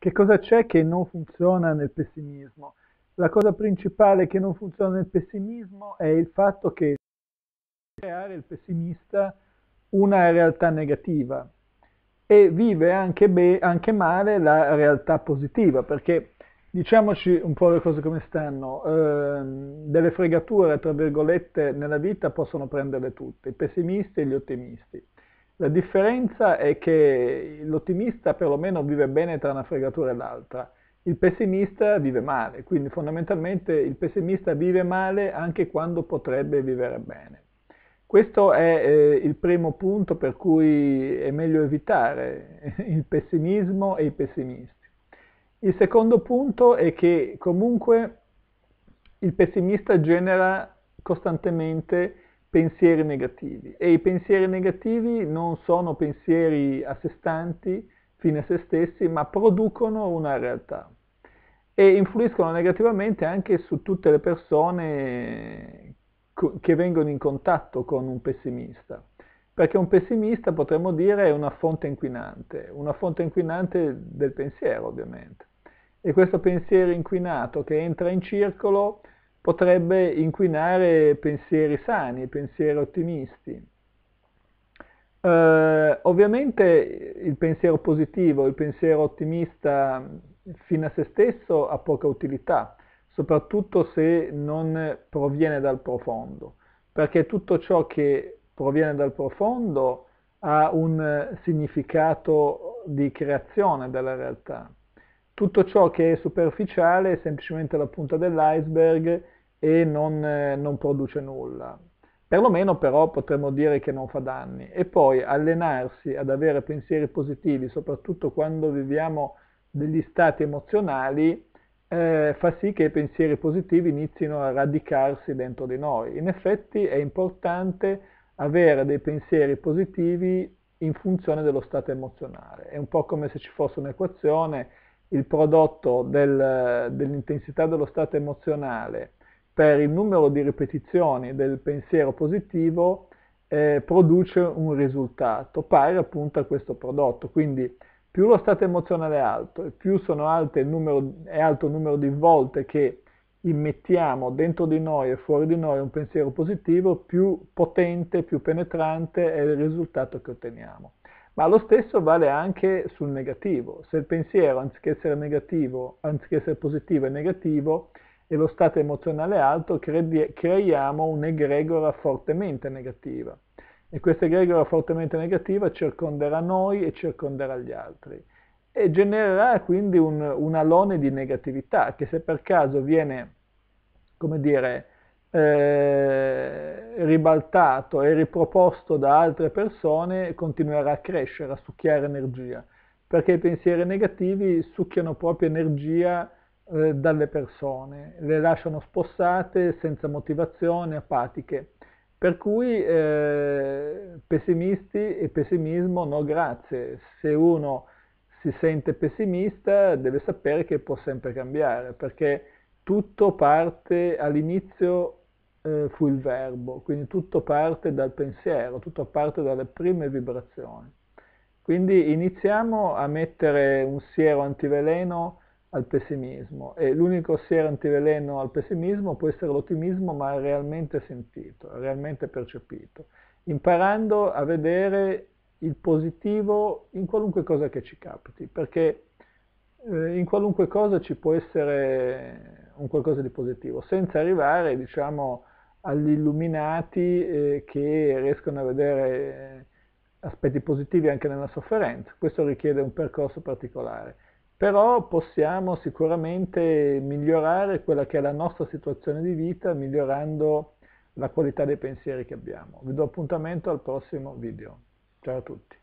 Che cosa c'è che non funziona nel pessimismo? La cosa principale che non funziona nel pessimismo è il fatto che creare il pessimista una realtà negativa e vive anche, anche male la realtà positiva, perché diciamoci un po' le cose come stanno, eh, delle fregature, tra virgolette, nella vita possono prenderle tutte, i pessimisti e gli ottimisti. La differenza è che l'ottimista perlomeno vive bene tra una fregatura e l'altra, il pessimista vive male, quindi fondamentalmente il pessimista vive male anche quando potrebbe vivere bene. Questo è eh, il primo punto per cui è meglio evitare il pessimismo e i pessimisti. Il secondo punto è che comunque il pessimista genera costantemente pensieri negativi e i pensieri negativi non sono pensieri a sé stanti, fine a se stessi, ma producono una realtà e influiscono negativamente anche su tutte le persone che vengono in contatto con un pessimista. Perché un pessimista, potremmo dire, è una fonte inquinante, una fonte inquinante del pensiero, ovviamente. E questo pensiero inquinato che entra in circolo potrebbe inquinare pensieri sani, pensieri ottimisti. Eh, ovviamente il pensiero positivo, il pensiero ottimista fino a se stesso ha poca utilità, soprattutto se non proviene dal profondo, perché tutto ciò che proviene dal profondo ha un significato di creazione della realtà. Tutto ciò che è superficiale è semplicemente la punta dell'iceberg e non, eh, non produce nulla. Perlomeno però potremmo dire che non fa danni. E poi allenarsi ad avere pensieri positivi, soprattutto quando viviamo degli stati emozionali, eh, fa sì che i pensieri positivi inizino a radicarsi dentro di noi. In effetti è importante avere dei pensieri positivi in funzione dello stato emozionale. È un po' come se ci fosse un'equazione, il prodotto del, dell'intensità dello stato emozionale per il numero di ripetizioni del pensiero positivo eh, produce un risultato pari appunto a questo prodotto. Quindi più lo stato emozionale è alto e più alte numero, è alto il numero di volte che immettiamo dentro di noi e fuori di noi un pensiero positivo, più potente, più penetrante è il risultato che otteniamo. Ma lo stesso vale anche sul negativo. Se il pensiero, anziché essere negativo, anziché essere positivo, è negativo, e lo stato emozionale alto cre- creiamo un'egregora fortemente negativa e questa egregora fortemente negativa circonderà noi e circonderà gli altri e genererà quindi un, un alone di negatività che se per caso viene, come dire, eh, ribaltato e riproposto da altre persone continuerà a crescere, a succhiare energia, perché i pensieri negativi succhiano proprio energia eh, dalle persone, le lasciano spossate, senza motivazione, apatiche. Per cui eh, pessimisti e pessimismo no grazie. Se uno si sente pessimista deve sapere che può sempre cambiare, perché tutto parte all'inizio eh, fu il verbo, quindi tutto parte dal pensiero, tutto parte dalle prime vibrazioni. Quindi iniziamo a mettere un siero antiveleno al pessimismo e l'unico siero antiveleno al pessimismo può essere l'ottimismo ma realmente sentito, realmente percepito, imparando a vedere il positivo in qualunque cosa che ci capiti, perché eh, in qualunque cosa ci può essere un qualcosa di positivo, senza arrivare diciamo agli illuminati eh, che riescono a vedere eh, aspetti positivi anche nella sofferenza, questo richiede un percorso particolare però possiamo sicuramente migliorare quella che è la nostra situazione di vita migliorando la qualità dei pensieri che abbiamo. Vi do appuntamento al prossimo video. Ciao a tutti.